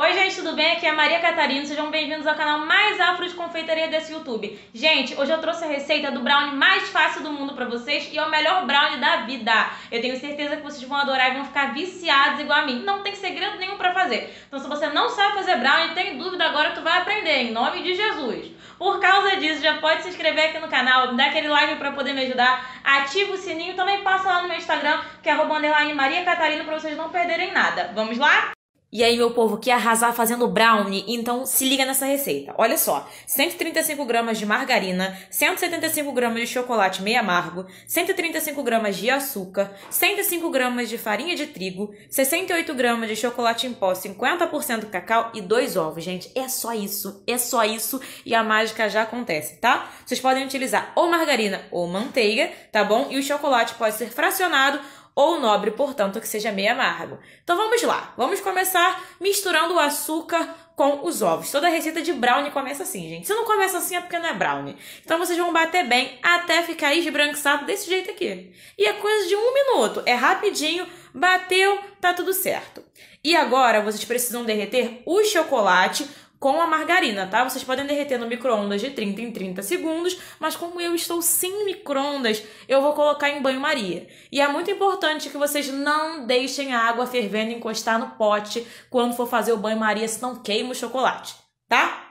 Oi, gente, tudo bem? Aqui é a Maria Catarina. Sejam bem-vindos ao canal mais afro de confeitaria desse YouTube. Gente, hoje eu trouxe a receita do brownie mais fácil do mundo pra vocês e é o melhor brownie da vida. Eu tenho certeza que vocês vão adorar e vão ficar viciados igual a mim. Não tem segredo nenhum pra fazer. Então, se você não sabe fazer brownie, tem dúvida agora, tu vai aprender, em nome de Jesus. Por causa disso, já pode se inscrever aqui no canal, dá aquele like pra poder me ajudar, ativa o sininho, também passa lá no meu Instagram, que é @mariacatarina, Maria Catarina, pra vocês não perderem nada. Vamos lá? E aí, meu povo, que arrasar fazendo brownie, então se liga nessa receita. Olha só, 135 gramas de margarina, 175 gramas de chocolate meio amargo, 135 gramas de açúcar, 105 gramas de farinha de trigo, 68 gramas de chocolate em pó, 50% cacau e dois ovos, gente. É só isso, é só isso e a mágica já acontece, tá? Vocês podem utilizar ou margarina ou manteiga, tá bom? E o chocolate pode ser fracionado ou nobre, portanto, que seja meio amargo. Então vamos lá, vamos começar misturando o açúcar com os ovos. Toda receita de brownie começa assim, gente. Se não começa assim é porque não é brownie. Então vocês vão bater bem até ficar esbranquiçado desse jeito aqui. E é coisa de um minuto, é rapidinho, bateu, tá tudo certo. E agora vocês precisam derreter o chocolate com a margarina, tá? Vocês podem derreter no micro-ondas de 30 em 30 segundos, mas como eu estou sem micro-ondas, eu vou colocar em banho-maria. E é muito importante que vocês não deixem a água fervendo encostar no pote quando for fazer o banho-maria, senão queima o chocolate, tá?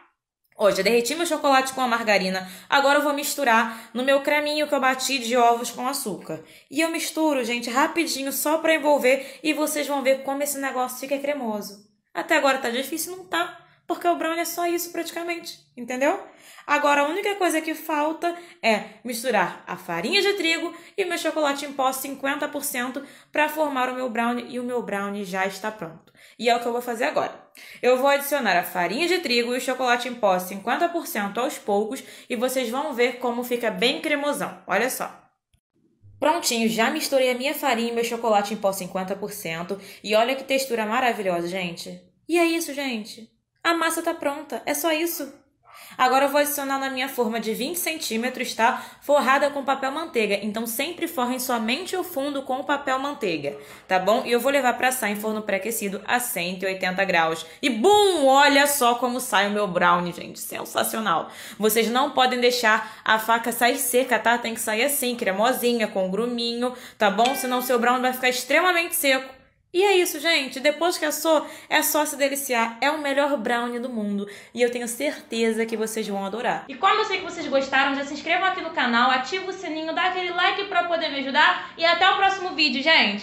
Hoje eu derreti meu chocolate com a margarina. Agora eu vou misturar no meu creminho que eu bati de ovos com açúcar. E eu misturo, gente, rapidinho, só para envolver. E vocês vão ver como esse negócio fica cremoso. Até agora tá difícil, não tá? porque o brownie é só isso praticamente, entendeu? Agora a única coisa que falta é misturar a farinha de trigo e meu chocolate em pó 50% para formar o meu brownie e o meu brownie já está pronto. E é o que eu vou fazer agora. Eu vou adicionar a farinha de trigo e o chocolate em pó 50% aos poucos e vocês vão ver como fica bem cremosão. Olha só. Prontinho, já misturei a minha farinha e meu chocolate em pó 50%. E olha que textura maravilhosa, gente. E é isso, gente. A massa está pronta, é só isso. Agora eu vou adicionar na minha forma de 20 centímetros, tá? Forrada com papel manteiga. Então sempre forrem somente o fundo com o papel manteiga, tá bom? E eu vou levar para assar em forno pré-aquecido a 180 graus. E bum! Olha só como sai o meu brownie, gente. Sensacional! Vocês não podem deixar a faca sair seca, tá? Tem que sair assim, cremosinha, com gruminho, tá bom? Senão o seu brownie vai ficar extremamente seco e é isso, gente. Depois que assou, é só se deliciar. É o melhor brownie do mundo. E eu tenho certeza que vocês vão adorar. E como eu sei que vocês gostaram, já se inscrevam aqui no canal, ativa o sininho, dá aquele like pra poder me ajudar. E até o próximo vídeo, gente.